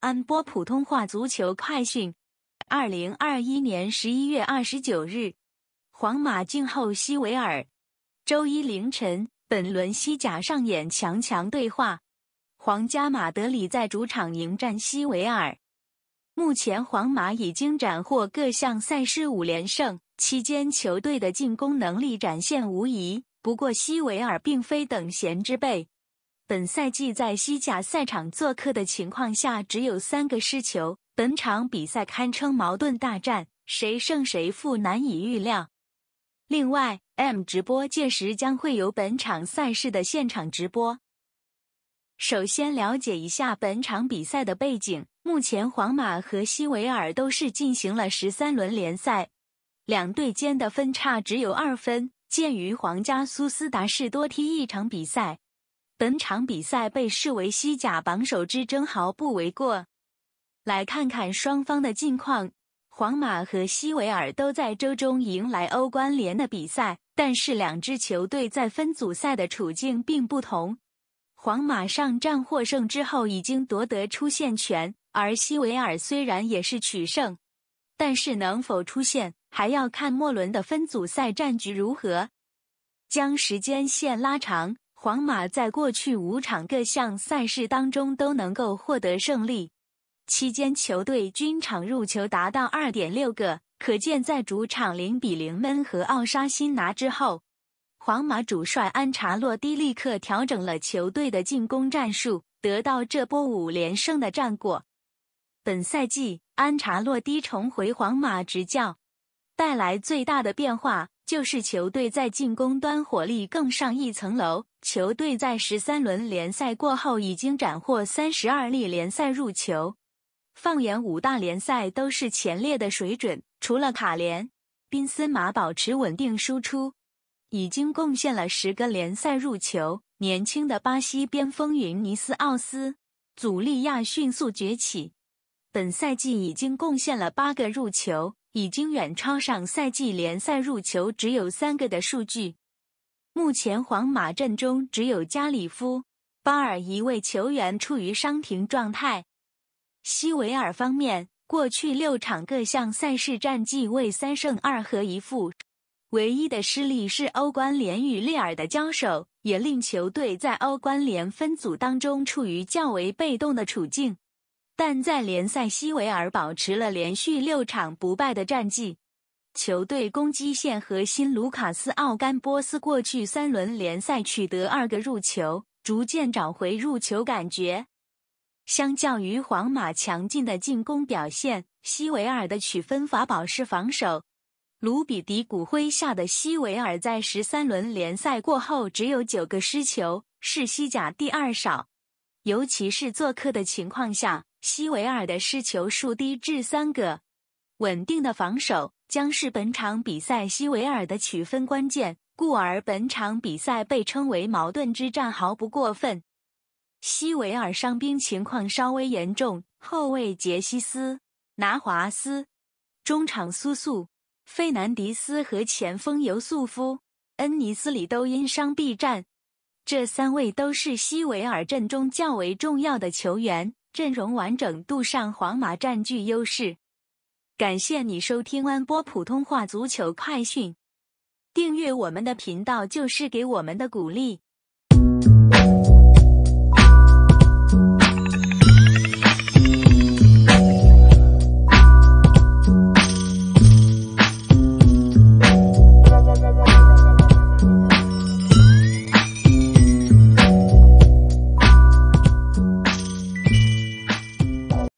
安播普通话足球快讯：二零二一年十一月二十九日，皇马静候西维尔。周一凌晨，本轮西甲上演强强对话，皇家马德里在主场迎战西维尔。目前，皇马已经斩获各项赛事五连胜，期间球队的进攻能力展现无疑。不过，西维尔并非等闲之辈。本赛季在西甲赛场做客的情况下，只有三个失球。本场比赛堪称矛盾大战，谁胜谁负难以预料。另外，M 直播届时将会有本场赛事的现场直播。首先了解一下本场比赛的背景：目前皇马和西维尔都是进行了十三轮联赛，两队间的分差只有二分。鉴于皇家苏斯达是多踢一场比赛。本场比赛被视为西甲榜首之争，毫不为过。来看看双方的近况：皇马和西维尔都在周中迎来欧冠联的比赛，但是两支球队在分组赛的处境并不同。皇马上战获胜之后已经夺得出线权，而西维尔虽然也是取胜，但是能否出线还要看末轮的分组赛战局如何。将时间线拉长。皇马在过去五场各项赛事当中都能够获得胜利，期间球队均场入球达到二点六个。可见，在主场零比零闷和奥沙辛拿之后，皇马主帅安查洛蒂立刻调整了球队的进攻战术，得到这波五连胜的战果。本赛季，安查洛蒂重回皇马执教，带来最大的变化就是球队在进攻端火力更上一层楼。球队在十三轮联赛过后已经斩获三十二粒联赛入球，放眼五大联赛都是前列的水准。除了卡联，宾斯马保持稳定输出，已经贡献了十个联赛入球。年轻的巴西边锋云尼斯奥斯祖利亚迅速崛起，本赛季已经贡献了八个入球，已经远超上赛季联赛入球只有三个的数据。目前，皇马阵中只有加里夫·巴尔一位球员处于伤停状态。西维尔方面，过去六场各项赛事战绩为三胜二和一负，唯一的失利是欧冠联与利尔的交手，也令球队在欧冠联分组当中处于较为被动的处境。但在联赛，西维尔保持了连续六场不败的战绩。球队攻击线核心卢卡斯·奥甘波斯过去三轮联赛取得二个入球，逐渐找回入球感觉。相较于皇马强劲的进攻表现，西维尔的取分法宝是防守。卢比迪古麾下的西维尔在十三轮联赛过后只有九个失球，是西甲第二少。尤其是做客的情况下，西维尔的失球数低至三个。稳定的防守将是本场比赛西维尔的取分关键，故而本场比赛被称为矛盾之战，毫不过分。西维尔伤兵情况稍微严重，后卫杰西斯、拿华斯、中场苏素、费南迪斯和前锋尤素夫、恩尼斯里都因伤避战。这三位都是西维尔阵中较为重要的球员，阵容完整度上，皇马占据优势。感谢你收听安波普通话足球快讯，订阅我们的频道就是给我们的鼓励。